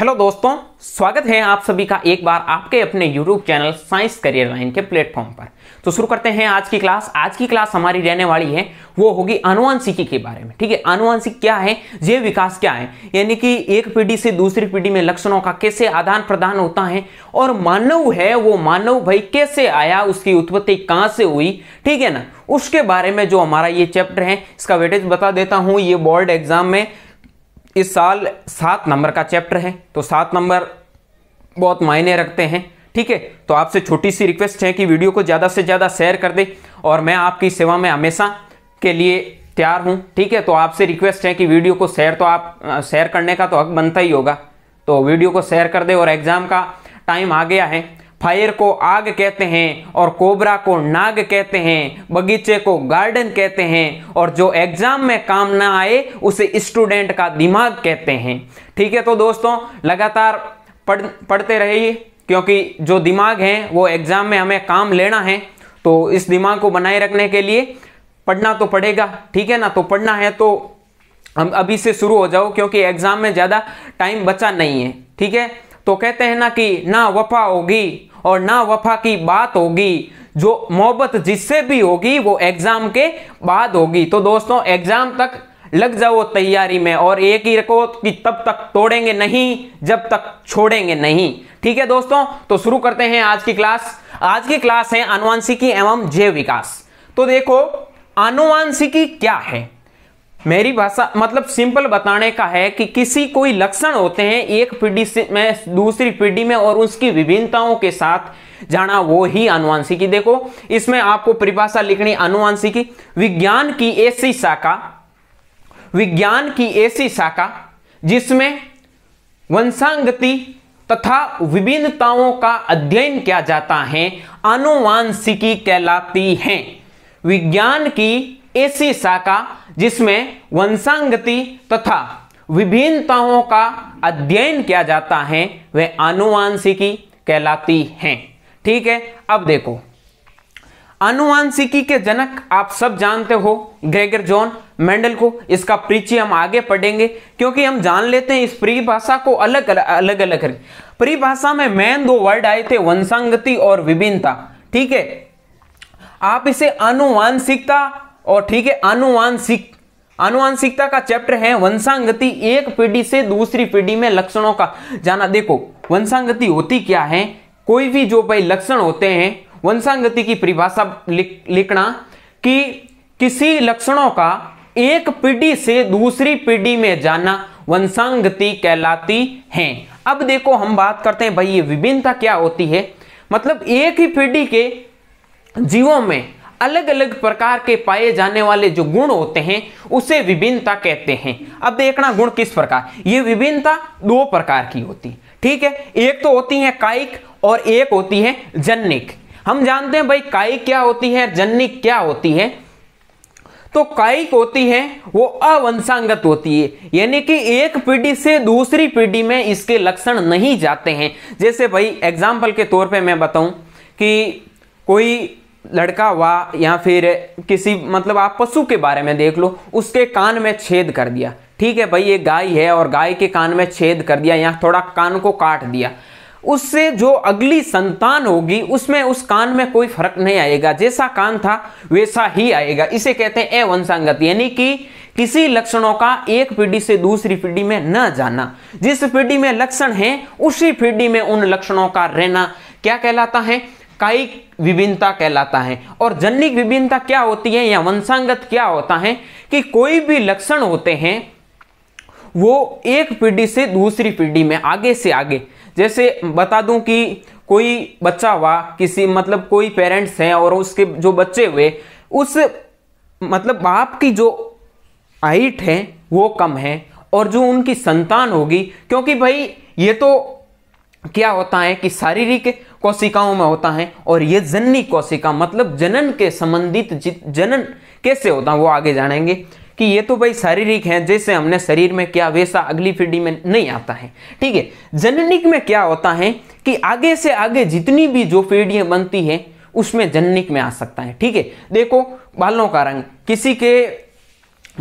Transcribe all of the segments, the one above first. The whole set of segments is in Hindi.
हेलो दोस्तों स्वागत है आप सभी का एक बार आपके अपने YouTube channel science career line के प्लेटफॉर्म पर तो शुरू करते हैं आज की क्लास आज की क्लास हमारी रहने वाली है वो होगी आनुवंशिकी के बारे में ठीक है आनुवंशिक क्या है जीव विकास क्या है यानी कि एक पीढ़ी से दूसरी पीढ़ी में लक्षणों का कैसे आदान प्रदान होता है और मानव है वो मानव भाई कैसे आया उसकी उत्पत्ति कहाँ से हुई ठीक है ना उसके बारे में जो हमारा ये चैप्टर है इसका वेटेज बता देता हूँ ये बोर्ड एग्जाम में इस साल सात नंबर का चैप्टर है तो सात नंबर बहुत मायने रखते हैं ठीक है तो आपसे छोटी सी रिक्वेस्ट है कि वीडियो को ज़्यादा से ज़्यादा शेयर कर दें और मैं आपकी सेवा में हमेशा के लिए तैयार हूँ ठीक है तो आपसे रिक्वेस्ट है कि वीडियो को शेयर तो आप शेयर करने का तो हक बनता ही होगा तो वीडियो को शेयर कर दे और एग्ज़ाम का टाइम आ गया है फायर को आग कहते हैं और कोबरा को नाग कहते हैं बगीचे को गार्डन कहते हैं और जो एग्जाम में काम ना आए उसे स्टूडेंट का दिमाग कहते हैं ठीक है तो दोस्तों लगातार पढ़ पढ़ते रहिए क्योंकि जो दिमाग है वो एग्जाम में हमें काम लेना है तो इस दिमाग को बनाए रखने के लिए पढ़ना तो पड़ेगा ठीक है ना तो पढ़ना है तो हम अभी से शुरू हो जाओ क्योंकि एग्जाम में ज़्यादा टाइम बचा नहीं है ठीक है तो कहते हैं ना कि ना वफा होगी और ना वफा की बात होगी जो मोहब्बत जिससे भी होगी वो एग्ज़ाम के बाद होगी तो दोस्तों एग्ज़ाम तक लग जाओ तैयारी में और एक ही रखो कि तब तक तोड़ेंगे नहीं जब तक छोड़ेंगे नहीं ठीक है दोस्तों तो शुरू करते हैं आज की क्लास आज की क्लास है अनुवांशिकी एवं जैव विकास तो देखो अनुवांशिकी क्या है मेरी भाषा मतलब सिंपल बताने का है कि किसी कोई लक्षण होते हैं एक पीढ़ी से में दूसरी पीढ़ी में और उसकी विभिन्नताओं के साथ जाना वो ही अनुवांशिकी देखो इसमें आपको परिभाषा लिखनी अनुवांशिकी विज्ञान की ऐसी शाखा विज्ञान की ऐसी शाखा जिसमें वंशांगति तथा विभिन्नताओं का अध्ययन किया जाता है अनुवांशिकी कहलाती है विज्ञान की ऐसी शाखा जिसमें वंशांगति तथा विभिन्नताओं का अध्ययन किया जाता है वे आनुवांशिकी कहलाती हैं ठीक है अब देखो अनुवांशिकी के जनक आप सब जानते हो ग्रेगर जॉन मेंडल को इसका परिचय हम आगे पढ़ेंगे क्योंकि हम जान लेते हैं इस परिभाषा को अलग अलग अलग अलग करें परिभाषा में मेन दो वर्ड आए थे वंशांगति और विभिन्नता ठीक है आप इसे अनुवांशिकता और ठीक है अनुवांशिक अनुवांशिकता का चैप्टर है वंशांगति एक पीढ़ी से दूसरी पीढ़ी में लक्षणों का जाना देखो वंशांगति होती क्या है कोई भी जो भाई लक्षण होते हैं वंशांगति की परिभाषा लिखना कि किसी लक्षणों का एक पीढ़ी से दूसरी पीढ़ी में जाना वंशांगति कहलाती है अब देखो हम बात करते हैं भाई ये विभिन्नता क्या होती है मतलब एक ही पीढ़ी के जीवों में अलग अलग प्रकार के पाए जाने वाले जो गुण होते हैं उसे विभिन्नता कहते हैं अब देखना गुण किस प्रकार ये विभिन्नता दो प्रकार की होती ठीक है एक तो होती है कायिक और एक होती है जनिक हम जानते हैं भाई कायिक क्या होती है जन्निक क्या होती है तो कायिक होती है वो अवंशांगत होती है यानी कि एक पीढ़ी से दूसरी पीढ़ी में इसके लक्षण नहीं जाते हैं जैसे भाई एग्जाम्पल के तौर पे मैं बताऊं कि कोई लड़का हुआ या फिर किसी मतलब आप पशु के बारे में देख लो उसके कान में छेद कर दिया ठीक है भाई ये गाय है और गाय के कान में छेद कर दिया या थोड़ा कान को काट दिया उससे जो अगली संतान होगी उसमें उस कान में कोई फर्क नहीं आएगा जैसा कान था वैसा ही आएगा इसे कहते हैं अवंशांगत यानी कि किसी लक्षणों का एक पीढ़ी से दूसरी पीढ़ी में न जाना जिस पीढ़ी में लक्षण है उसी पीढ़ी में उन लक्षणों का रहना क्या कहलाता है कायिक विभिन्नता कहलाता है और जनिक विभिन्नता क्या होती है या वंशांगत क्या होता है कि कोई भी लक्षण होते हैं वो एक पीढ़ी से दूसरी पीढ़ी में आगे से आगे जैसे बता दूं कि कोई बच्चा हुआ किसी मतलब कोई पेरेंट्स हैं और उसके जो बच्चे हुए उस मतलब बाप की जो हाइट है वो कम है और जो उनकी संतान होगी क्योंकि भाई ये तो क्या होता है कि शारीरिक कोशिकाओं में होता है और ये जननी कोशिका मतलब जनन के संबंधित जनन कैसे होता है वो आगे जानेंगे कि ये तो भाई शारीरिक है जैसे हमने शरीर में क्या वैसा अगली पीढ़ी में नहीं आता है ठीक है जननिक में क्या होता है कि आगे से आगे जितनी भी जो पीढ़ियां बनती है उसमें जननिक में आ सकता है ठीक है देखो बालों का रंग किसी के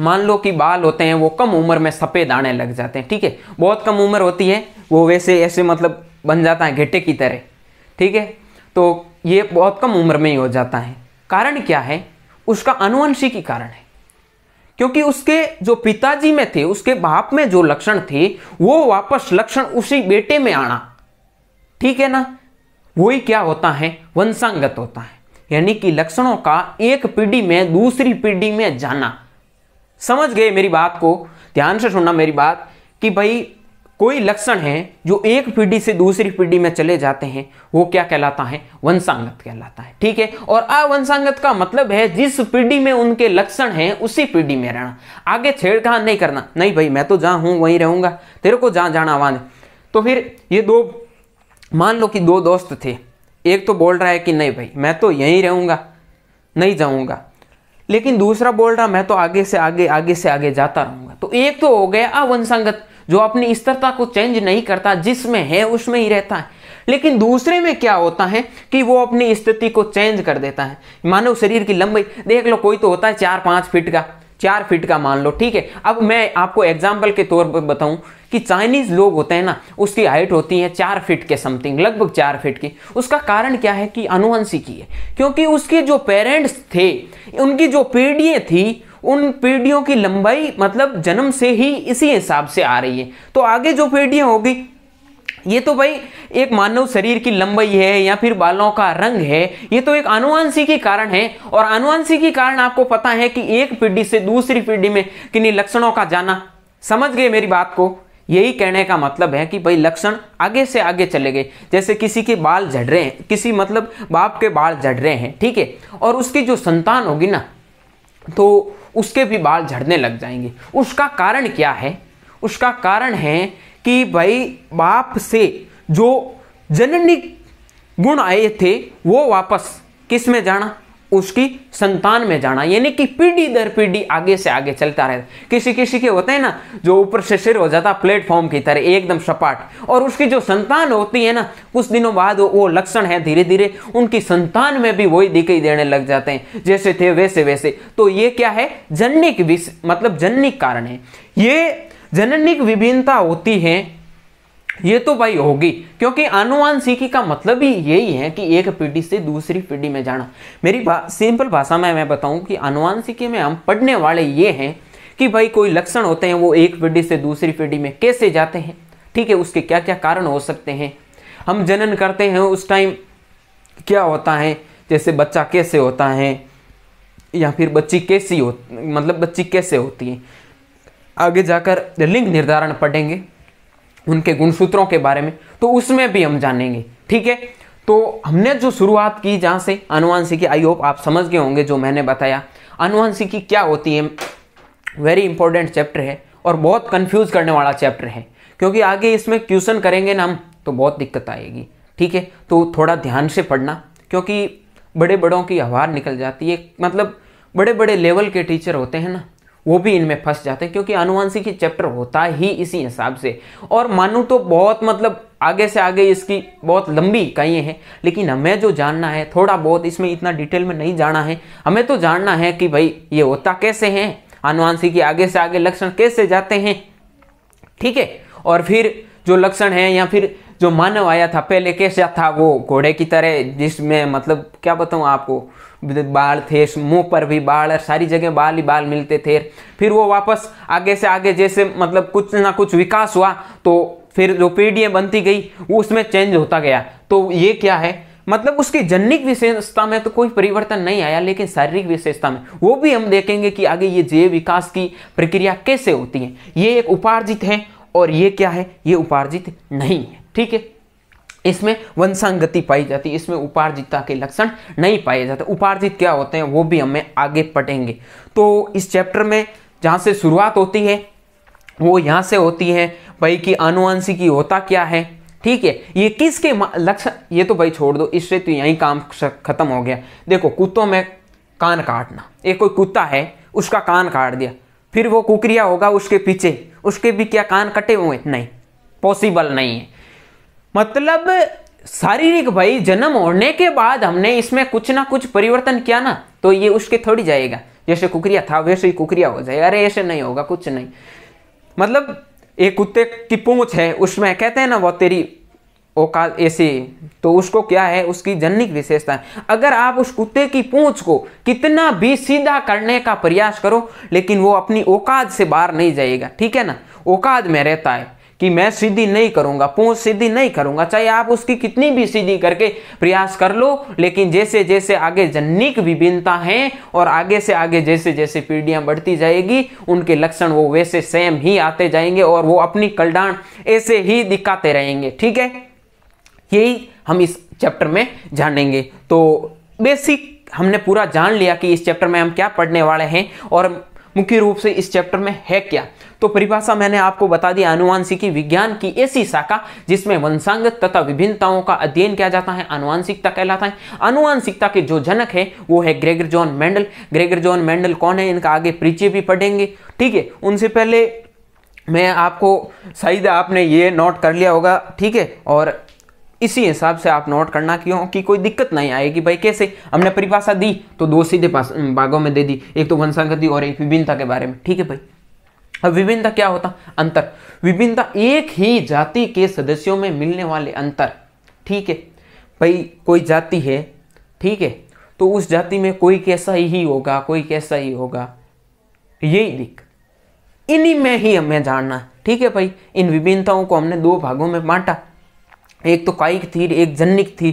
मान लो कि बाल होते हैं वो कम उम्र में सफ़ेद आने लग जाते हैं ठीक है बहुत कम उम्र होती है वो वैसे ऐसे मतलब बन जाता है घेटे की तरह ठीक है तो ये बहुत कम उम्र में ही हो जाता है कारण क्या है उसका की कारण है क्योंकि उसके जो पिताजी में थे उसके बाप में जो लक्षण थे वो वापस लक्षण उसी बेटे में आना ठीक है ना वही क्या होता है वंशांगत होता है यानी कि लक्षणों का एक पीढ़ी में दूसरी पीढ़ी में जाना समझ गए मेरी बात को ध्यान से सुनना मेरी बात कि भाई कोई लक्षण है जो एक पीढ़ी से दूसरी पीढ़ी में चले जाते हैं वो क्या कहलाता है वंशांगत कहलाता है ठीक है और अवंशांगत का मतलब है जिस पीढ़ी में उनके लक्षण हैं उसी पीढ़ी में रहना आगे छेड़खान नहीं करना नहीं भाई मैं तो जहां हूं वहीं रहूंगा तेरे को जहां जाना वहां तो फिर ये दो मान लो कि दो दोस्त थे एक तो बोल रहा है कि नहीं भाई मैं तो यहीं रहूंगा नहीं जाऊंगा लेकिन दूसरा बोल रहा मैं तो आगे से आगे आगे से आगे जाता रहूंगा तो एक तो हो गया अवंशांगत जो अपनी स्थिरता को चेंज नहीं करता जिसमें है उसमें ही रहता है लेकिन दूसरे में क्या होता है कि वो अपनी स्थिति को चेंज कर देता है मानव शरीर की लंबाई देख लो कोई तो होता है चार पाँच फीट का चार फीट का मान लो ठीक है अब मैं आपको एग्जाम्पल के तौर पर बताऊं कि चाइनीज लोग होते हैं ना उसकी हाइट होती है चार फीट के समथिंग लगभग चार फीट की उसका कारण क्या है कि अनुवंशिकी है क्योंकि उसके जो पेरेंट्स थे उनकी जो पीढ़ी थी उन पीढ़ियों की लंबाई मतलब जन्म से ही इसी हिसाब से आ रही है तो आगे जो पीढ़ियाँ होगी ये तो भाई एक मानव शरीर की लंबाई है या फिर बालों का रंग है ये तो एक आनुवंशिकी कारण है और आनुवंशिकी कारण आपको पता है कि एक पीढ़ी से दूसरी पीढ़ी में किन्हीं लक्षणों का जाना समझ गए मेरी बात को यही कहने का मतलब है कि भाई लक्षण आगे से आगे चले गए जैसे किसी के बाल झड़ रहे हैं किसी मतलब बाप के बाल झड़ रहे हैं ठीक है और उसकी जो संतान होगी ना तो उसके भी बाल झड़ने लग जाएंगे उसका कारण क्या है उसका कारण है कि भाई बाप से जो जननी गुण आए थे वो वापस किस में जाना उसकी संतान में जाना यानी कि पीढ़ी दर पीढ़ी आगे से आगे चलता रहे किसी किसी के होते हैं ना जो ऊपर से सिर हो जाता प्लेटफॉर्म की तरह एकदम सपाट और उसकी जो संतान होती है ना कुछ दिनों बाद वो लक्षण है धीरे धीरे उनकी संतान में भी वही दिखाई देने लग जाते हैं जैसे थे वैसे वैसे तो ये क्या है जननिक मतलब जननिक कारण है ये जननिक विभिन्नता होती है ये तो भाई होगी क्योंकि अनुवांशिकी का मतलब ही यही है कि एक पीढ़ी से दूसरी पीढ़ी में जाना मेरी भा, सिंपल भाषा में मैं बताऊं कि अनुवांशिकी में हम पढ़ने वाले ये हैं कि भाई कोई लक्षण होते हैं वो एक पीढ़ी से दूसरी पीढ़ी में कैसे जाते हैं ठीक है उसके क्या क्या कारण हो सकते हैं हम जनन करते हैं उस टाइम क्या होता है जैसे बच्चा कैसे होता है या फिर बच्ची कैसी हो मतलब बच्ची कैसे होती है आगे जाकर लिंग निर्धारण पढ़ेंगे उनके गुणसूत्रों के बारे में तो उसमें भी हम जानेंगे ठीक है तो हमने जो शुरुआत की जहाँ से अनुवांशिकी आई होप आप समझ गए होंगे जो मैंने बताया अनुवांशिकी क्या होती है वेरी इंपॉर्टेंट चैप्टर है और बहुत कंफ्यूज करने वाला चैप्टर है क्योंकि आगे इसमें क्वेश्चन करेंगे ना हम तो बहुत दिक्कत आएगी ठीक है तो थोड़ा ध्यान से पढ़ना क्योंकि बड़े बड़ों की आवार निकल जाती है मतलब बड़े बड़े लेवल के टीचर होते हैं ना वो भी इनमें फंस जाते हैं क्योंकि अनुवांशिकी चैप्टर होता ही इसी हिसाब से और मानू तो बहुत मतलब आगे से आगे इसकी बहुत लंबी इकाइयाँ हैं लेकिन हमें जो जानना है थोड़ा बहुत इसमें इतना डिटेल में नहीं जाना है हमें तो जानना है कि भाई ये होता कैसे हैं अनुवांशिकी आगे से आगे लक्षण कैसे जाते हैं ठीक है और फिर जो लक्षण है या फिर जो मानव आया था पहले कैसा था वो घोड़े की तरह जिसमें मतलब क्या बताऊँ आपको बाल थे मुंह पर भी बाल और सारी जगह बाल ही बाल मिलते थे फिर वो वापस आगे से आगे जैसे मतलब कुछ ना कुछ विकास हुआ तो फिर जो पीढ़ियाँ बनती गई वो उसमें चेंज होता गया तो ये क्या है मतलब उसकी जनिक विशेषता में तो कोई परिवर्तन नहीं आया लेकिन शारीरिक विशेषता में वो भी हम देखेंगे कि आगे ये जैव विकास की प्रक्रिया कैसे होती है ये एक उपार्जित है और ये क्या है ये उपार्जित नहीं है ठीक है इसमें वंशांगति पाई जाती है इसमें उपार्जिता के लक्षण नहीं पाए जाते उपार्जित क्या होते हैं वो भी हमें आगे पढ़ेंगे तो इस चैप्टर में जहाँ से शुरुआत होती है वो यहाँ से होती है भाई कि आनुवंशिकी होता क्या है ठीक है ये किसके लक्षण ये तो भाई छोड़ दो इससे तो यहीं काम खत्म हो गया देखो कुत्तों में कान काटना एक कोई कुत्ता है उसका कान काट दिया फिर वो कुकरिया होगा उसके पीछे उसके भी क्या कान कटे हुए नहीं पॉसिबल नहीं है मतलब शारीरिक भाई जन्म होने के बाद हमने इसमें कुछ ना कुछ परिवर्तन किया ना तो ये उसके थोड़ी जाएगा जैसे कुकरिया था वैसे ही कुकरिया हो जाएगा अरे ऐसे नहीं होगा कुछ नहीं मतलब एक कुत्ते की पूछ है उसमें कहते हैं ना वो तेरी औकात ऐसी तो उसको क्या है उसकी जनिक विशेषता है अगर आप उस कुत्ते की पूछ को कितना भी सीधा करने का प्रयास करो लेकिन वो अपनी औकात से बाहर नहीं जाएगा ठीक है ना औकात में रहता है कि मैं सीधी नहीं करूंगा पूछ सिद्धि नहीं करूंगा चाहे आप उसकी कितनी भी सीधी करके प्रयास कर लो लेकिन जैसे जैसे आगे जन्निक विभिन्नता है और आगे से आगे जैसे जैसे पीढ़ियां बढ़ती जाएगी उनके लक्षण वो वैसे सेम ही आते जाएंगे और वो अपनी कलडान ऐसे ही दिखाते रहेंगे ठीक है यही हम इस चैप्टर में जानेंगे तो बेसिक हमने पूरा जान लिया कि इस चैप्टर में हम क्या पढ़ने वाले हैं और मुख्य रूप से इस चैप्टर में है क्या तो परिभाषा मैंने आपको बता दी आनुवांशिकी विज्ञान की ऐसी शाखा जिसमें वंशांग तथा विभिन्नताओं का अध्ययन किया जाता है अनुवांशिकता कहलाता है अनुवांशिकता के जो जनक है वो है Gregor John Mendel Gregor John Mendel कौन है इनका आगे परिचय भी पढ़ेंगे ठीक है उनसे पहले मैं आपको शायद आपने ये नोट कर लिया होगा ठीक है और इसी हिसाब से आप नोट करना क्यों कि कोई दिक्कत नहीं आएगी भाई कैसे हमने परिभाषा दी तो दो सीधे भागों में दे दी एक तो वंशांगति और एक विभिन्नता के बारे में ठीक है भाई अब विभिन्नता क्या होता अंतर विभिन्नता एक ही जाति के सदस्यों में मिलने वाले अंतर ठीक है भाई कोई जाति है ठीक है तो उस जाति में कोई कैसा ही होगा कोई कैसा ही होगा यही दिक्कत इन्हीं में ही हमें जानना ठीक है भाई इन विभिन्नताओं को हमने दो भागों में बांटा एक तो कायिक थी एक जन्निक थी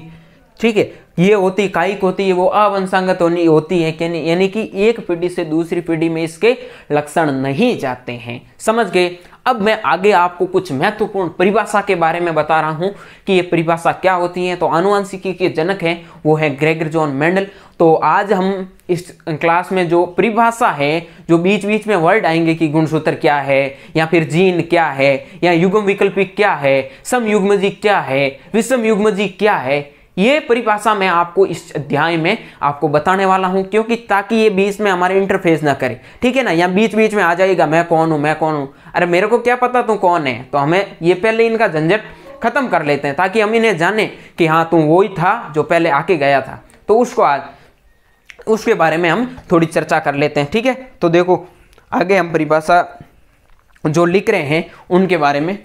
ठीक है ये होती कायिक होती है वो अवंशांगत होनी होती है यानी कि एक पीढ़ी से दूसरी पीढ़ी में इसके लक्षण नहीं जाते हैं समझ गए अब मैं आगे आपको कुछ महत्वपूर्ण परिभाषा के बारे में बता रहा हूं कि ये परिभाषा क्या होती है तो आनुवंशिकी के जनक हैं वो है ग्रेगर जॉन मेंडल तो आज हम इस क्लास में जो परिभाषा है जो बीच बीच में वर्ड आएंगे कि गुणसूत्र क्या है या फिर जीन क्या है या युगम विकल्पिक क्या है समयुग्मजी क्या है विषम युग्मजी क्या है ये परिभाषा मैं आपको इस अध्याय में आपको बताने वाला हूं क्योंकि ताकि ये बीच में हमारे इंटरफेस ना करे ठीक है ना यहाँ बीच बीच में आ जाएगा मैं कौन हूँ मैं कौन हूं अरे मेरे को क्या पता तू कौन है तो हमें ये पहले इनका झंझट खत्म कर लेते हैं ताकि हम इन्हें जाने कि हाँ तू वही था जो पहले आके गया था तो उसको आज उसके बारे में हम थोड़ी चर्चा कर लेते हैं ठीक है तो देखो आगे हम परिभाषा जो लिख रहे हैं उनके बारे में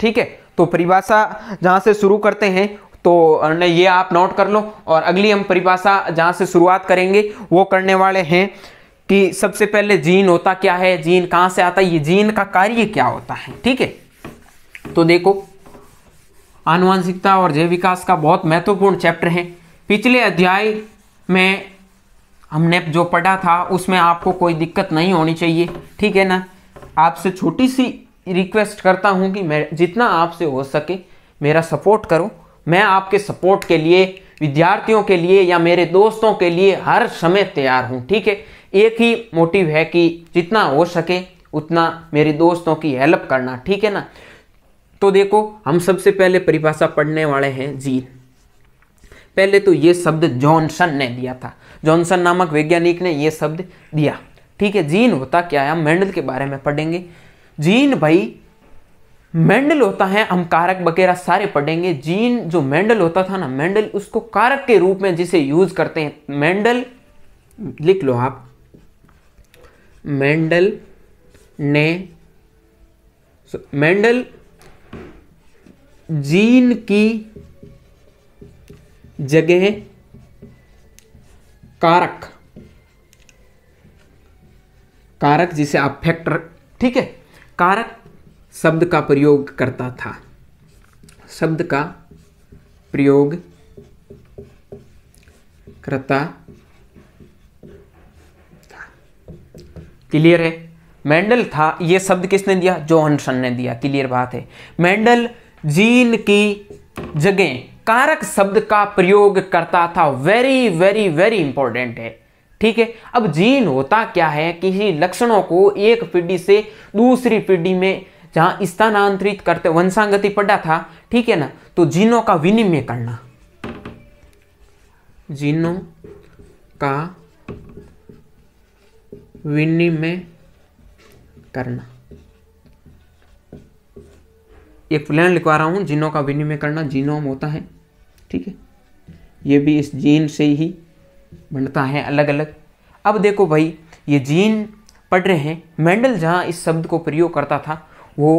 ठीक है तो परिभाषा जहां से शुरू करते हैं तो ये आप नोट कर लो और अगली हम परिभाषा जहाँ से शुरुआत करेंगे वो करने वाले हैं कि सबसे पहले जीन होता क्या है जीन कहाँ से आता है ये जीन का कार्य क्या होता है ठीक है तो देखो आनुवंशिकता और जैव विकास का बहुत महत्वपूर्ण चैप्टर है पिछले अध्याय में हमने जो पढ़ा था उसमें आपको कोई दिक्कत नहीं होनी चाहिए ठीक है ना आपसे छोटी सी रिक्वेस्ट करता हूँ कि मैं जितना आपसे हो सके मेरा सपोर्ट करो मैं आपके सपोर्ट के लिए विद्यार्थियों के लिए या मेरे दोस्तों के लिए हर समय तैयार हूँ ठीक है एक ही मोटिव है कि जितना हो सके उतना मेरे दोस्तों की हेल्प करना ठीक है ना तो देखो हम सबसे पहले परिभाषा पढ़ने वाले हैं जीन पहले तो ये शब्द जॉनसन ने दिया था जॉनसन नामक वैज्ञानिक ने ये शब्द दिया ठीक है जीन होता क्या है हम मेंडल के बारे में पढ़ेंगे जीन भाई मेंडल होता है हम कारक वगैरह सारे पढ़ेंगे जीन जो मेंडल होता था ना मेंडल उसको कारक के रूप में जिसे यूज करते हैं मेंडल लिख लो आप मेंडल ने मेंडल जीन की जगह कारक कारक जिसे आप फैक्टर ठीक है कारक शब्द का प्रयोग करता था शब्द का प्रयोग करता क्लियर है मेंडल था यह शब्द किसने दिया जोहनसन ने दिया क्लियर बात है मेंडल जीन की जगह कारक शब्द का प्रयोग करता था वेरी वेरी वेरी इंपॉर्टेंट है ठीक है अब जीन होता क्या है किसी लक्षणों को एक पीढ़ी से दूसरी पीढ़ी में जहां स्थानांतरित करते वंशांगति पड़ा था ठीक है ना तो जीनों का विनिमय करना जीनों का विनिमय करना एक प्लान लिखवा रहा हूं जीनों का विनिमय करना जीनोम होता है ठीक है ये भी इस जीन से ही बनता है अलग अलग अब देखो भाई ये जीन पढ़ रहे हैं मेंडल जहां इस शब्द को प्रयोग करता था वो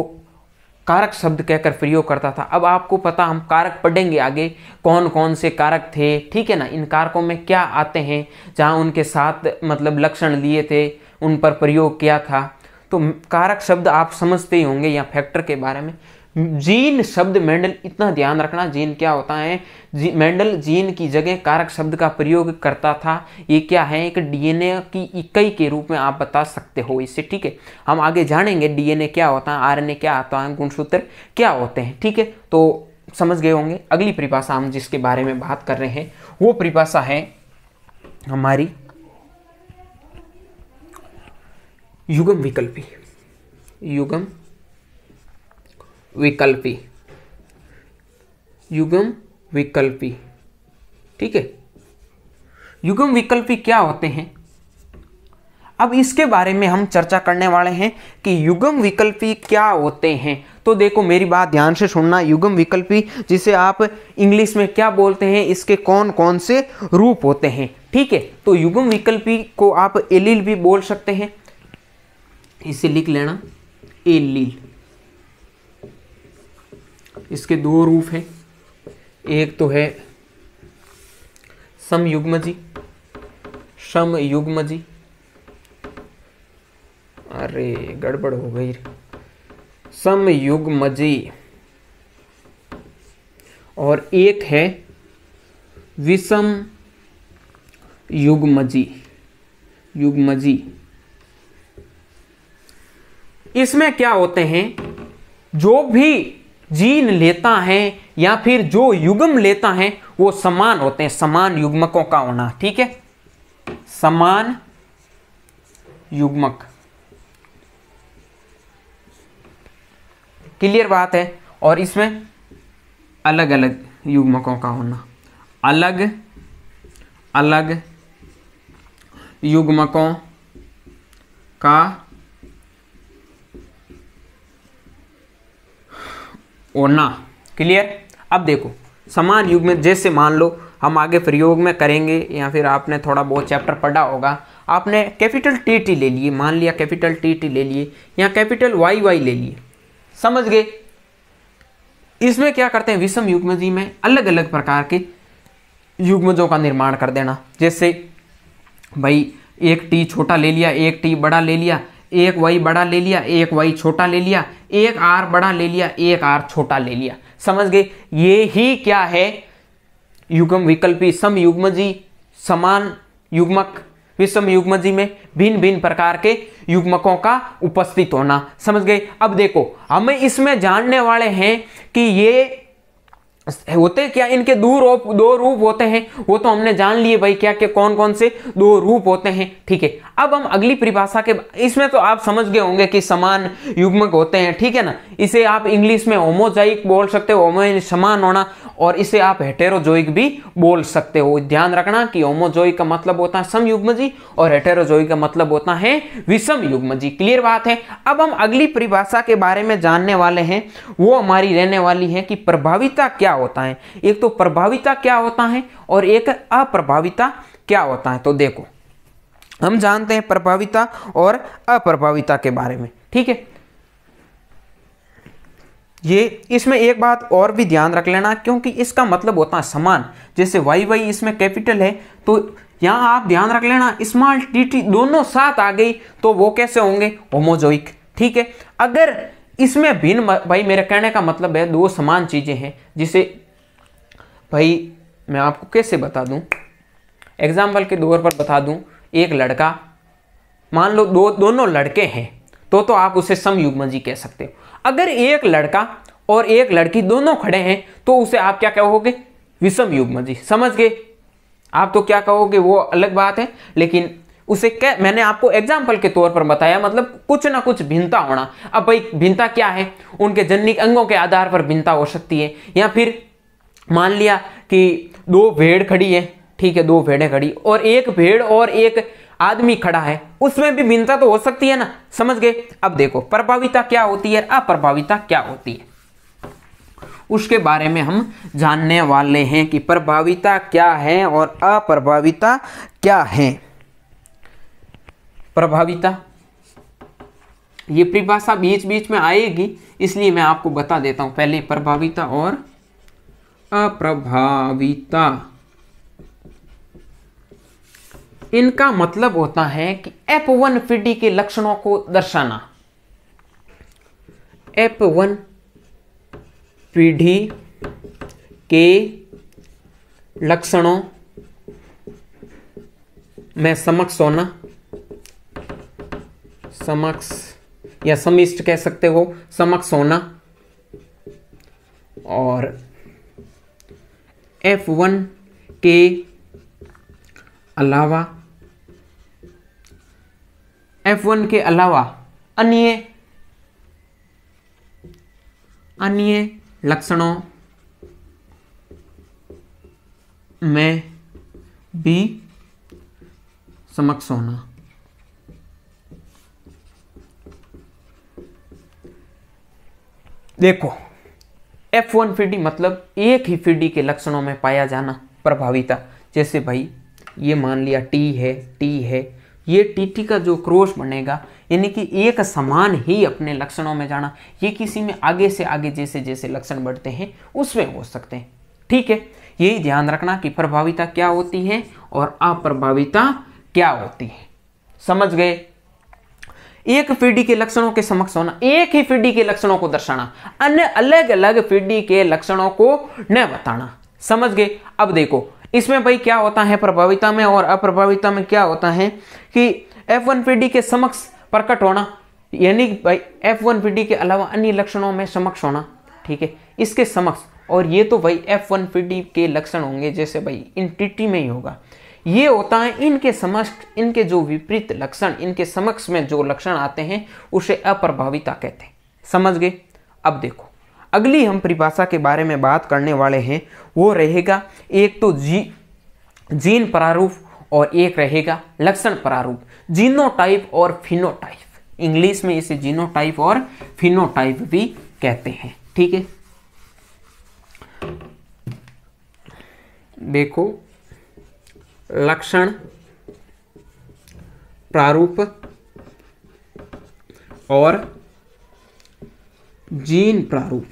कारक शब्द कहकर प्रयोग करता था अब आपको पता हम कारक पढ़ेंगे आगे कौन कौन से कारक थे ठीक है ना इन कारकों में क्या आते हैं जहाँ उनके साथ मतलब लक्षण लिए थे उन पर प्रयोग किया था तो कारक शब्द आप समझते ही होंगे या फैक्टर के बारे में जीन शब्द मेंडल इतना ध्यान रखना जीन क्या होता है जी, मेंडल जीन की जगह कारक शब्द का प्रयोग करता था ये क्या है एक डीएनए की इकाई के रूप में आप बता सकते हो इससे ठीक है हम आगे जानेंगे डीएनए क्या होता है आरएनए क्या होता है गुणसूत्र क्या होते हैं ठीक है तो समझ गए होंगे अगली परिभाषा हम जिसके बारे में बात कर रहे हैं वो परिभाषा है हमारी युगम विकल्पी युगम विकल्पी युगम विकल्पी ठीक है युगम विकल्पी क्या होते हैं अब इसके बारे में हम चर्चा करने वाले हैं कि युगम विकल्पी क्या होते हैं तो देखो मेरी बात ध्यान से सुनना युगम विकल्पी जिसे आप इंग्लिश में क्या बोलते हैं इसके कौन कौन से रूप होते हैं ठीक है तो युगम विकल्पी को आप एलिल भी बोल सकते हैं इसे लिख लेना एलिल इसके दो रूप हैं एक तो है समयुग्म जी अरे गड़बड़ हो गई जी और एक है विषम युग्मजी युग्मजी इसमें क्या होते हैं जो भी जीन लेता है या फिर जो युग्म लेता है वो समान होते हैं समान युग्मकों का होना ठीक है समान युग्मक क्लियर बात है और इसमें अलग अलग युग्मकों का होना अलग अलग युग्मकों का ना क्लियर अब देखो समान युग में जैसे मान लो हम आगे प्रयोग में करेंगे या फिर आपने थोड़ा बहुत चैप्टर पढ़ा होगा आपने कैपिटल टी टी ले लिए मान लिया कैपिटल टी टी ले लिए या कैपिटल वाई वाई ले लिए समझ गए इसमें क्या करते हैं विषम युग्म जी में अलग अलग प्रकार के युग्मजों का निर्माण कर देना जैसे भाई एक टी छोटा ले लिया एक टी बड़ा ले लिया एक वाई बड़ा ले लिया एक वाई छोटा ले लिया एक आर बड़ा ले लिया एक आर छोटा ले लिया समझ गए ये ही क्या है युगम विकल्पी सम युग्मजी समान युग्मक विषम युग्मजी में भिन्न भिन्न प्रकार के युग्मकों का उपस्थित होना समझ गए अब देखो हमें इसमें जानने वाले हैं कि ये होते क्या इनके दो रूप दो रूप होते हैं वो तो हमने जान लिए भाई क्या के कौन कौन से दो रूप होते हैं ठीक है अब हम अगली परिभाषा के इसमें तो आप समझ गए होंगे कि समान युग्मक होते हैं ठीक है ना इसे आप इंग्लिश में होमोजाइक बोल सकते हो समान होना और इसे आप हेटेरोजोइक भी बोल सकते हो ध्यान रखना कि होमोजोइक का मतलब होता है समयुग्मजी और हेटेरोजोइक का मतलब होता है विषम युग्मजी क्लियर बात है अब हम अगली परिभाषा के बारे में जानने वाले हैं वो हमारी रहने वाली है कि प्रभाविता क्या होता है एक तो प्रभाविता क्या होता है और एक अप्रभाविता क्या होता है तो देखो हम जानते हैं प्रभाविता और अप्रभाविता के बारे में ठीक है ये इसमें एक बात और भी ध्यान रख लेना क्योंकि इसका मतलब होता है समान जैसे वाई वाई इसमें कैपिटल है तो यहां आप ध्यान रख लेना स्मॉल टी टी दोनों साथ आ गई तो वो कैसे होंगे होमोजोइक ठीक है अगर इसमें भिन्न भाई मेरे कहने का मतलब है दो समान चीज़ें हैं जिसे भाई मैं आपको कैसे बता दूं एग्जाम्पल के दौर पर बता दूं एक लड़का मान लो दो दोनों लड़के हैं तो तो आप उसे समयुग्मजी कह सकते हो अगर एक लड़का और एक लड़की दोनों खड़े हैं तो उसे आप क्या कहोगे विषम युग्मजी समझ गए आप तो क्या कहोगे वो अलग बात है लेकिन उसे क्या मैंने आपको एग्जाम्पल के तौर पर बताया मतलब कुछ ना कुछ भिन्नता होना अब भाई भिन्नता क्या है उनके जन्निक अंगों के आधार पर भिन्नता हो सकती है या फिर मान लिया कि दो भेड़ खड़ी है ठीक है दो भेड़ें खड़ी और एक भेड़ और एक आदमी खड़ा है उसमें भी भिन्नता तो हो सकती है ना समझ गए अब देखो प्रभाविता क्या होती है अप्रभाविता क्या होती है उसके बारे में हम जानने वाले हैं कि प्रभाविता क्या है और अप्रभाविता क्या है प्रभाविता ये परिभाषा बीच बीच में आएगी इसलिए मैं आपको बता देता हूं पहले प्रभाविता और अप्रभाविता इनका मतलब होता है कि एप वन फिडी के लक्षणों को दर्शाना एप वन पीढ़ी के लक्षणों में समक्ष होना समक्ष या समिष्ट कह सकते हो समक्ष होना और एफ वन के अलावा एफ वन के अलावा अन्य अन्य लक्षणों में भी समक्ष होना देखो एफ वन मतलब एक ही फिडी के लक्षणों में पाया जाना प्रभाविता जैसे भाई ये मान लिया टी है टी है ये टीटी का जो क्रोश बनेगा यानी कि एक समान ही अपने लक्षणों में जाना ये किसी में आगे से आगे जैसे जैसे लक्षण बढ़ते हैं उसमें हो सकते हैं ठीक है यही ध्यान रखना कि प्रभाविता क्या होती है और अप्रभाविता क्या होती है समझ गए एक पीढ़ी के लक्षणों के समक्ष होना एक ही पीढ़ी के लक्षणों को दर्शाना अन्य अलग अलग पीढ़ी के लक्षणों को न बताना समझ गए अब देखो इसमें भाई क्या होता है प्रभाविता में और अप्रभाविता में क्या होता है कि एफ वन पी डी के समक्ष प्रकट होना यानी भाई एफ वन पी डी के अलावा अन्य लक्षणों में समक्ष होना ठीक है इसके समक्ष और ये तो भाई एफ वन पी डी के लक्षण होंगे जैसे भाई इन टी टी में ही होगा ये होता है इनके समक्ष इनके जो विपरीत लक्षण इनके समक्ष में जो लक्षण आते हैं उसे अप्रभाविता कहते हैं समझ गए अब देखो अगली हम परिभाषा के बारे में बात करने वाले हैं वो रहेगा एक तो जी जीन प्रारूप और एक रहेगा लक्षण प्रारूप जीनोटाइप और फिनोटाइप इंग्लिश में इसे जीनोटाइप और फिनोटाइप भी कहते हैं ठीक है देखो लक्षण प्रारूप और जीन प्रारूप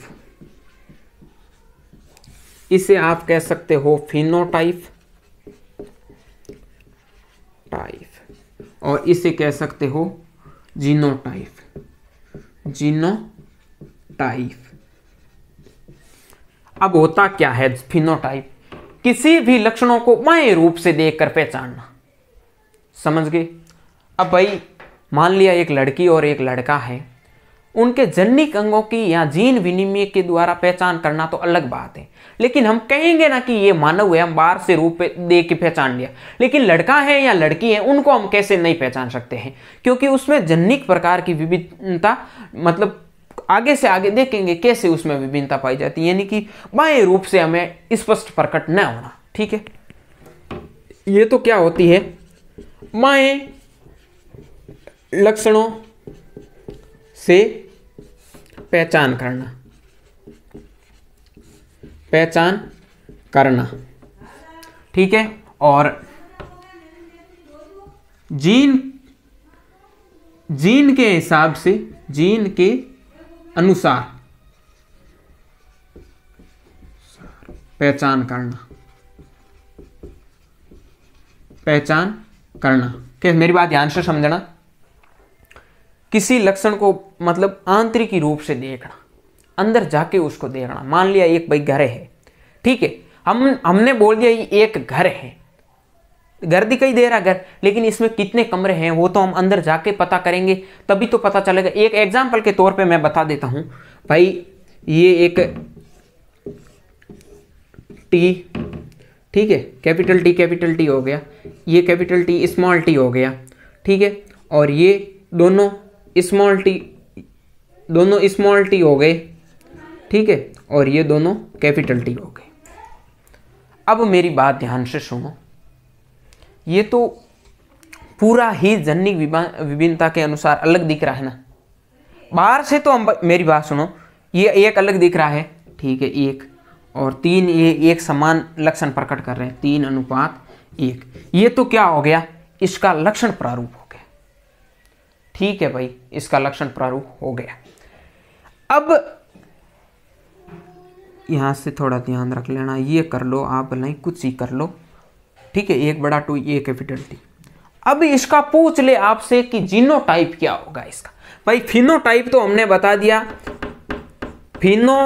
इसे आप कह सकते हो फिनोटाइप टाइप और इसे कह सकते हो जीनोटाइप जीनोटाइप अब होता क्या है फिनोटाइप किसी भी लक्षणों को बाएं रूप से देखकर पहचानना समझ गए अब भाई मान लिया एक लड़की और एक लड़का है उनके जननिक अंगों की या जीन विनिमय के द्वारा पहचान करना तो अलग बात है लेकिन हम कहेंगे ना कि ये मानव है हम बाहर से रूप दे के पहचान लिया लेकिन लड़का है या लड़की है उनको हम कैसे नहीं पहचान सकते हैं क्योंकि उसमें जननिक प्रकार की विभिन्नता मतलब आगे से आगे देखेंगे कैसे उसमें विभिन्नता पाई जाती है यानी कि बाह्य रूप से हमें स्पष्ट प्रकट न होना ठीक है ये तो क्या होती है माए लक्षणों से पहचान करना पहचान करना ठीक है और जीन जीन के हिसाब से जीन के अनुसार पहचान करना पहचान करना क्या मेरी बात ध्यान से समझना किसी लक्षण को मतलब आंतरिकी रूप से देखना अंदर जाके उसको देखना मान लिया एक भाई घर है ठीक है हम हमने बोल दिया ये एक घर है घर दिखाई दे रहा घर लेकिन इसमें कितने कमरे हैं वो तो हम अंदर जाके पता करेंगे तभी तो पता चलेगा एक एग्जाम्पल के तौर पे मैं बता देता हूँ भाई ये एक टी ठीक है कैपिटल टी कैपिटल टी हो गया ये कैपिटल टी स्मॉल टी हो गया ठीक है और ये दोनों स्मॉल टी दोनों स्मॉल टी हो गए ठीक है और ये दोनों कैपिटल टी हो गए अब मेरी बात ध्यान से सुनो ये तो पूरा ही जन्निक विभिन्नता के अनुसार अलग दिख रहा है ना बाहर से तो हम मेरी बात सुनो ये एक अलग दिख रहा है ठीक है एक और तीन ये एक समान लक्षण प्रकट कर रहे हैं तीन अनुपात एक ये तो क्या हो गया इसका लक्षण प्रारूप ठीक है भाई इसका लक्षण प्रारूप हो गया अब यहां से थोड़ा ध्यान रख लेना ये कर लो आप नहीं कुछ ही कर लो ठीक है एक बड़ा टू ये कैपिटल टी अब इसका पूछ ले आपसे कि टाइप क्या होगा इसका भाई टाइप तो हमने बता दिया फिनो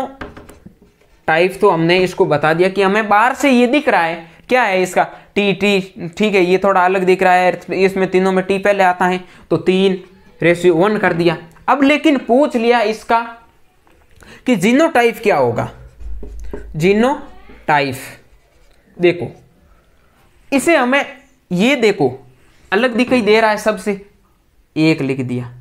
टाइप तो हमने इसको बता दिया कि हमें बाहर से ये दिख रहा है क्या है इसका टी टी ठीक है ये थोड़ा अलग दिख रहा है इसमें तीनों में टी पहले आता है तो तीन रेशियो वन कर दिया अब लेकिन पूछ लिया इसका कि जीनो टाइप क्या होगा जीनो टाइप देखो इसे हमें ये देखो अलग दिखाई दे रहा है सबसे एक लिख दिया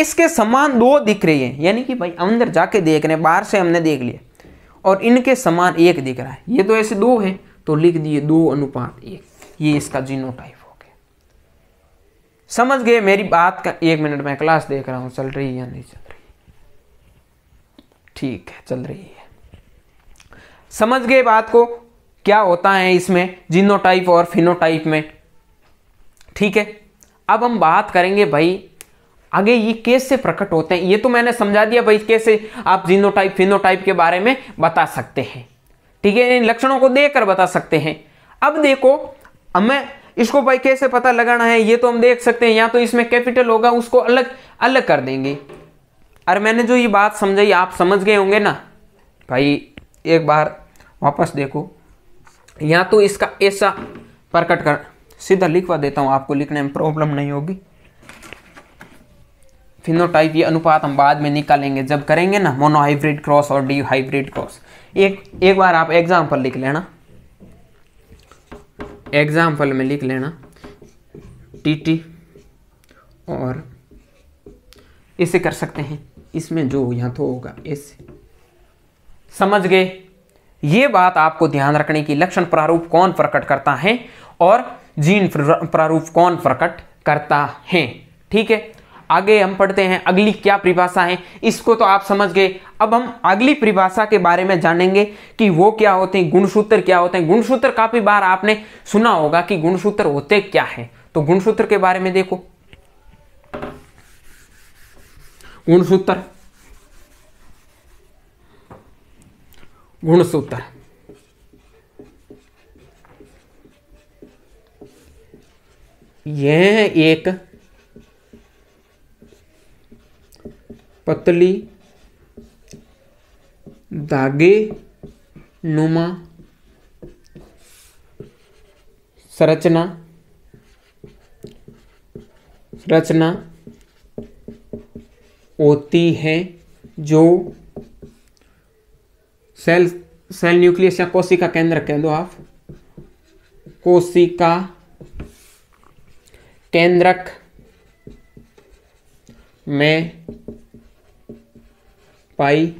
इसके समान दो दिख रही है यानी कि भाई अंदर जाके देख रहे हैं बाहर से हमने देख लिया और इनके समान एक दिख रहा है ये तो ऐसे दो है तो लिख दिए दो अनुपात एक ये इसका जीनो टाइप समझ गए मेरी बात का एक मिनट मैं क्लास देख रहा हूं चल रही है या नहीं चल रही ठीक है चल रही है समझ गए बात को क्या होता है इसमें जीनोटाइप और फिनोटाइप में ठीक है अब हम बात करेंगे भाई आगे ये कैसे प्रकट होते हैं ये तो मैंने समझा दिया भाई कैसे आप जीनोटाइप फिनोटाइप के बारे में बता सकते हैं ठीक है इन लक्षणों को देखकर बता सकते हैं अब देखो हमें इसको भाई कैसे पता लगाना है ये तो हम देख सकते हैं या तो इसमें कैपिटल होगा उसको अलग अलग कर देंगे अरे मैंने जो ये बात समझाई आप समझ गए होंगे ना भाई एक बार वापस देखो या तो इसका ऐसा प्रकट कर सीधा लिखवा देता हूँ आपको लिखने में प्रॉब्लम नहीं होगी फिनोटाइप ये अनुपात हम बाद में निकालेंगे जब करेंगे ना मोनो हाइब्रिड क्रॉस और डी हाइब्रिड क्रॉस एक एक बार आप एग्जाम्पल लिख लेना एग्जाम्पल में लिख लेना टी टी और इसे कर सकते हैं इसमें जो यहां तो होगा ऐसे समझ गए ये बात आपको ध्यान रखने की लक्षण प्रारूप कौन प्रकट करता है और जीन प्रारूप कौन प्रकट करता है ठीक है आगे हम पढ़ते हैं अगली क्या परिभाषा है इसको तो आप समझ गए अब हम अगली परिभाषा के बारे में जानेंगे कि वो क्या होते हैं गुणसूत्र क्या होते हैं गुणसूत्र काफी बार आपने सुना होगा कि गुणसूत्र होते क्या है तो गुणसूत्र के बारे में देखो गुणसूत्र गुणसूत्र यह एक पतली धागे नुमा संरचना रचना होती है जो सेल सेल न्यूक्लियस या कोशिका केंद्र कह दो आप कोशिका केंद्रक में पाई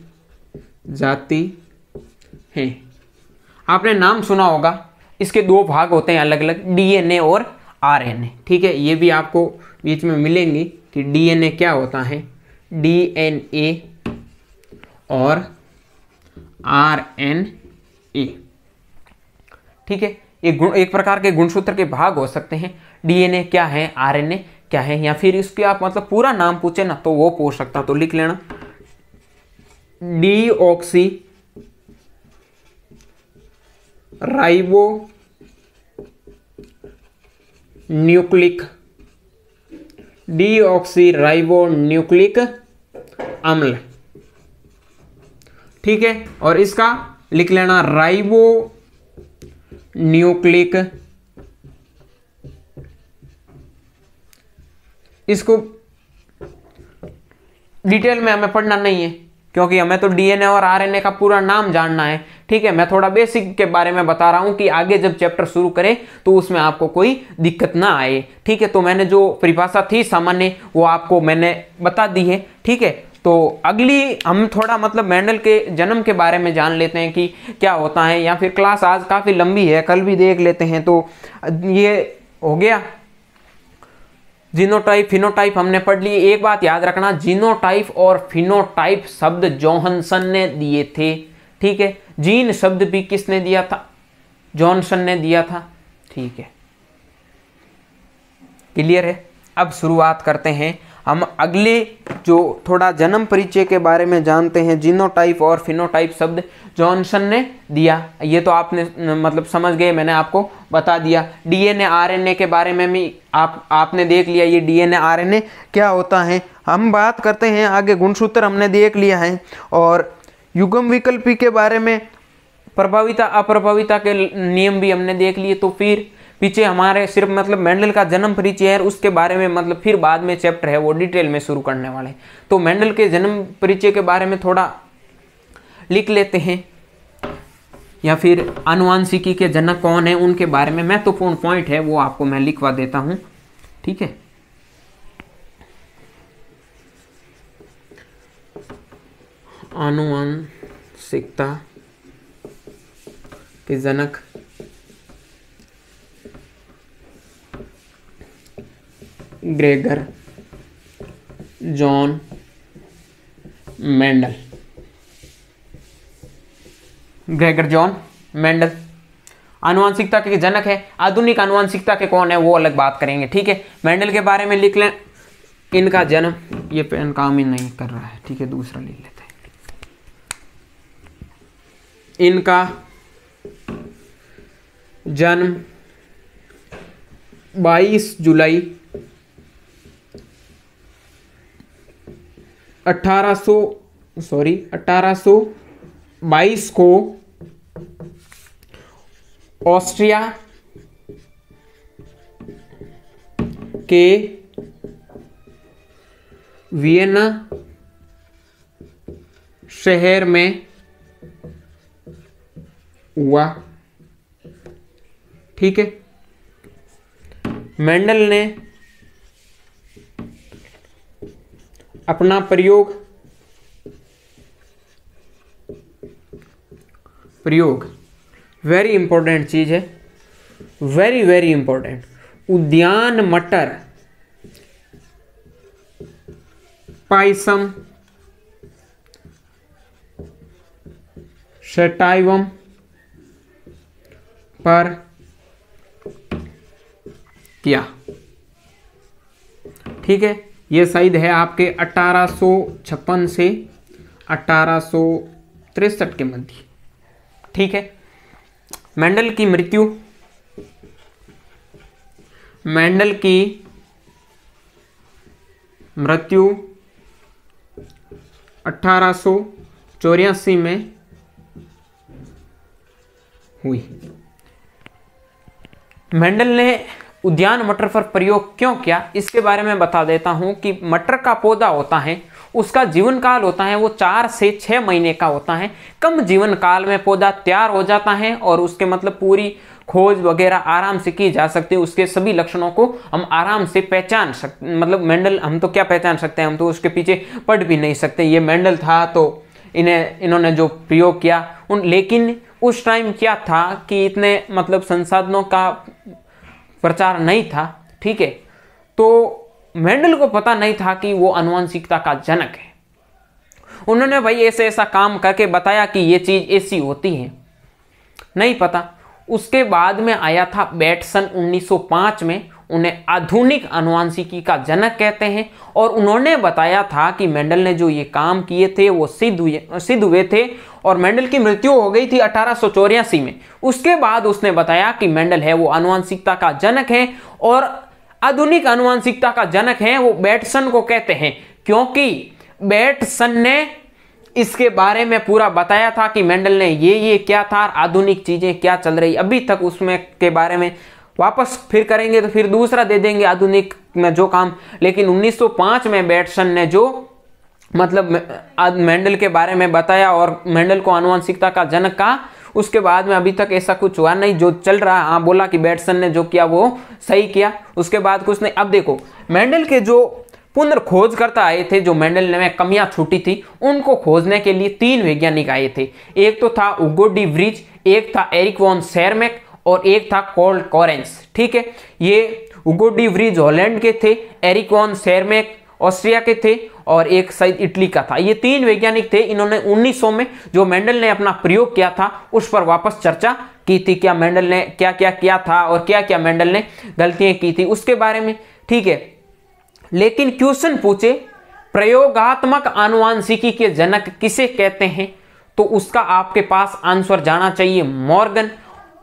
जाती हैं आपने नाम सुना होगा इसके दो भाग होते हैं अलग अलग डीएनए और आरएनए ठीक है ये भी आपको बीच में मिलेंगी कि डीएनए क्या होता है डीएनए और आरएनए ठीक है ये गुण एक प्रकार के गुणसूत्र के भाग हो सकते हैं डीएनए क्या है आरएनए क्या है या फिर इसके आप मतलब पूरा नाम पूछे ना तो वो पूछ सकता तो लिख लेना deoxyribonucleic deoxyribonucleic अम्ल ठीक है और इसका लिख लेना राइबो न्यूक्लिक इसको डिटेल में हमें पढ़ना नहीं है क्योंकि हमें तो डीएनए और आरएनए का पूरा नाम जानना है ठीक है मैं थोड़ा बेसिक के बारे में बता रहा हूँ कि आगे जब चैप्टर शुरू करें तो उसमें आपको कोई दिक्कत ना आए ठीक है तो मैंने जो परिभाषा थी सामान्य वो आपको मैंने बता दी है ठीक है तो अगली हम थोड़ा मतलब मैंडल के जन्म के बारे में जान लेते हैं कि क्या होता है या फिर क्लास आज काफ़ी लंबी है कल भी देख लेते हैं तो ये हो गया जीनोटाइप फिनोटाइप हमने पढ़ ली एक बात याद रखना जीनोटाइप और फिनोटाइप शब्द जोहनसन ने दिए थे ठीक है जीन शब्द भी किसने दिया था जॉनसन ने दिया था ठीक है क्लियर है अब शुरुआत करते हैं हम अगले जो थोड़ा जन्म परिचय के बारे में जानते हैं जीनोटाइप और फिनोटाइप शब्द जॉनसन ने दिया ये तो आपने मतलब समझ गए मैंने आपको बता दिया डीएनए आरएनए के बारे में भी आप आपने देख लिया ये डीएनए आरएनए क्या होता है हम बात करते हैं आगे गुणसूत्र हमने देख लिया है और युगम विकल्पी के बारे में प्रभाविता अप्रभाविता के नियम भी हमने देख लिए तो फिर पीछे हमारे सिर्फ मतलब मेंडल का जन्म परिचय है उसके बारे में मतलब फिर बाद में चैप्टर है वो डिटेल में शुरू करने वाले तो मेंडल के जन्म परिचय के बारे में थोड़ा लिख लेते हैं या फिर अनुवांशिकी के जनक कौन है उनके बारे में महत्वपूर्ण तो पॉइंट है वो आपको मैं लिखवा देता हूँ ठीक है अनुवांशिकता के जनक Gregor John Mendel Gregor John Mendel अनुवांशिकता के जनक है आधुनिक अनुवांशिकता के कौन है वो अलग बात करेंगे ठीक है मैंडल के बारे में लिख लें इनका जन्म ये पेन काम ही नहीं कर रहा है ठीक है दूसरा लिख लेते हैं इनका जन्म 22 जुलाई अट्ठारह सॉरी अट्ठारह बाईस को ऑस्ट्रिया के वियना शहर में हुआ ठीक है मेंडल ने अपना प्रयोग प्रयोग वेरी इंपॉर्टेंट चीज है वेरी वेरी इंपॉर्टेंट उद्यान मटर पाइसम शटाइवम पर किया ठीक है ये शहीद है आपके अट्ठारह से अट्ठारह के मध्य ठीक है मेंडल की मृत्यु मेंडल की मृत्यु अट्ठारह में हुई मेंडल ने उद्यान मटर पर प्रयोग क्यों किया इसके बारे में बता देता हूँ कि मटर का पौधा होता है उसका जीवन काल होता है वो चार से छः महीने का होता है कम जीवन काल में पौधा तैयार हो जाता है और उसके मतलब पूरी खोज वगैरह आराम से की जा सकती है उसके सभी लक्षणों को हम आराम से पहचान सक मतलब मेंडल हम तो क्या पहचान सकते हैं हम तो उसके पीछे पढ़ भी नहीं सकते ये मेंडल था तो इन्हें इन्होंने जो प्रयोग किया उन लेकिन उस टाइम क्या था कि इतने मतलब संसाधनों का प्रचार नहीं था ठीक है तो मेंडल को पता नहीं था कि वो अनुवंशिकता का जनक है उन्होंने भाई ऐसे ऐसा काम करके बताया कि ये चीज़ ऐसी होती है नहीं पता उसके बाद में आया था बैटसन 1905 में उन्हें आधुनिक अनुवांशिकी का जनक कहते हैं और उन्होंने बताया था कि मेंडल ने जो ये काम किए थे वो सिद्ध हुए सिद्ध हुए थे और मेंडल की मृत्यु हो गई थी अठारह में उसके बाद उसने बताया कि मेंडल है वो अनुवांशिकता का जनक है और आधुनिक अनुवांशिकता का जनक है वो बैटसन को कहते हैं क्योंकि बैटसन ने इसके बारे में पूरा बताया था कि मेंडल ने ये ये क्या था आधुनिक चीजें क्या चल रही अभी तक उसमें के बारे में वापस फिर करेंगे तो फिर दूसरा दे देंगे आधुनिक में जो काम लेकिन 1905 में बैटसन ने जो मतलब मेंडल के बारे में बताया और मेंडल को आनुवंशिकता का जनक कहा उसके बाद में अभी तक ऐसा कुछ हुआ नहीं जो चल रहा है हाँ बोला कि बैटसन ने जो किया वो सही किया उसके बाद कुछ नहीं अब देखो मेंडल के जो पुनर्खोजकर्ता आए थे जो मेंडल में कमियां छूटी थी उनको खोजने के लिए तीन वैज्ञानिक आए थे एक तो था उगोडी ब्रिज एक था एरिक वॉन सेरमेक और एक था कोल्ड कॉरेंस ठीक है ये उगोडी ब्रिज हॉलैंड के थे एरिकॉन सेरमेक ऑस्ट्रिया के थे और एक शायद इटली का था ये तीन वैज्ञानिक थे इन्होंने 1900 में जो मेंडल ने अपना प्रयोग किया था उस पर वापस चर्चा की थी क्या मेंडल ने क्या क्या किया था और क्या क्या मेंडल ने गलतियां की थी उसके बारे में ठीक है लेकिन क्वेश्चन पूछे प्रयोगात्मक आनुवांशिकी के जनक किसे कहते हैं तो उसका आपके पास आंसर जाना चाहिए मॉर्गन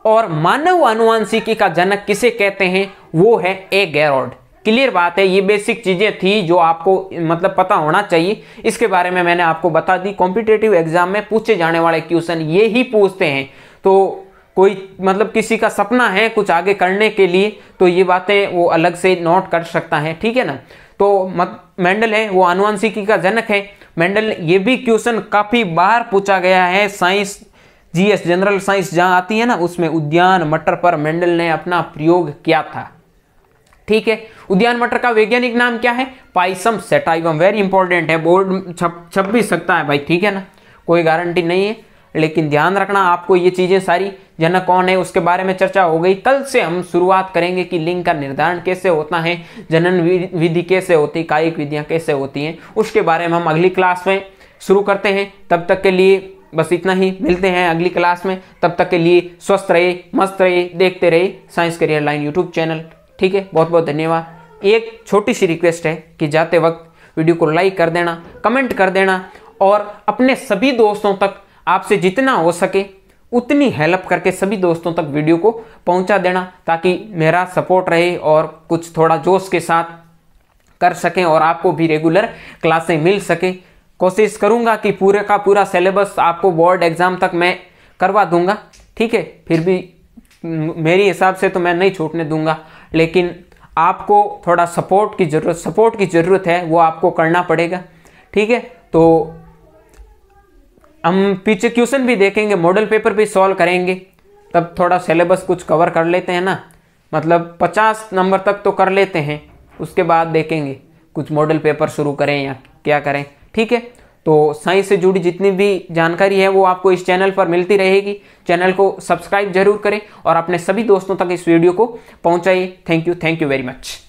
और मानव अनुवांशिकी का जनक किसे कहते हैं वो है ए गैरोड क्लियर बात है ये बेसिक चीज़ें थी जो आपको मतलब पता होना चाहिए इसके बारे में मैंने आपको बता दी कॉम्पिटेटिव एग्जाम में पूछे जाने वाले क्वेश्चन ये ही पूछते हैं तो कोई मतलब किसी का सपना है कुछ आगे करने के लिए तो ये बातें वो अलग से नोट कर सकता है ठीक है ना तो मत मेंडल है वो आनुवंशिकी का जनक है मेंडल ये भी क्वेश्चन काफ़ी बार पूछा गया है साइंस जीएस जनरल साइंस जहां आती है ना उसमें उद्यान मटर पर मेंडल ने अपना प्रयोग किया था ठीक है उद्यान मटर का वैज्ञानिक नाम क्या है पाइसम सेटाइवम वेरी इंपॉर्टेंट है बोर्ड छप छप भी सकता है भाई ठीक है ना कोई गारंटी नहीं है लेकिन ध्यान रखना आपको ये चीज़ें सारी जनक कौन है उसके बारे में चर्चा हो गई कल से हम शुरुआत करेंगे कि लिंग का निर्धारण कैसे होता है जनन विधि कैसे होती कायिक विधियां कैसे होती हैं उसके बारे में हम अगली क्लास में शुरू करते हैं तब तक के लिए बस इतना ही मिलते हैं अगली क्लास में तब तक के लिए स्वस्थ रहे मस्त रहे देखते रहे science career line YouTube channel ठीक है बहुत बहुत धन्यवाद एक छोटी सी रिक्वेस्ट है कि जाते वक्त वीडियो को लाइक कर देना कमेंट कर देना और अपने सभी दोस्तों तक आपसे जितना हो सके उतनी हेल्प करके सभी दोस्तों तक वीडियो को पहुंचा देना ताकि मेरा सपोर्ट रहे और कुछ थोड़ा जोश के साथ कर सकें और आपको भी रेगुलर क्लासें मिल सकें कोशिश करूँगा कि पूरे का पूरा सिलेबस आपको बोर्ड एग्ज़ाम तक मैं करवा दूँगा ठीक है फिर भी मेरे हिसाब से तो मैं नहीं छूटने दूँगा लेकिन आपको थोड़ा सपोर्ट की ज़रूरत सपोर्ट की ज़रूरत है वो आपको करना पड़ेगा ठीक है तो हम पीछे क्वेश्चन भी देखेंगे मॉडल पेपर भी सॉल्व करेंगे तब थोड़ा सिलेबस कुछ कवर कर लेते हैं ना मतलब पचास नंबर तक तो कर लेते हैं उसके बाद देखेंगे कुछ मॉडल पेपर शुरू करें या क्या करें ठीक है तो साइंस से जुड़ी जितनी भी जानकारी है वो आपको इस चैनल पर मिलती रहेगी चैनल को सब्सक्राइब जरूर करें और अपने सभी दोस्तों तक इस वीडियो को पहुंचाइए thank you thank you very much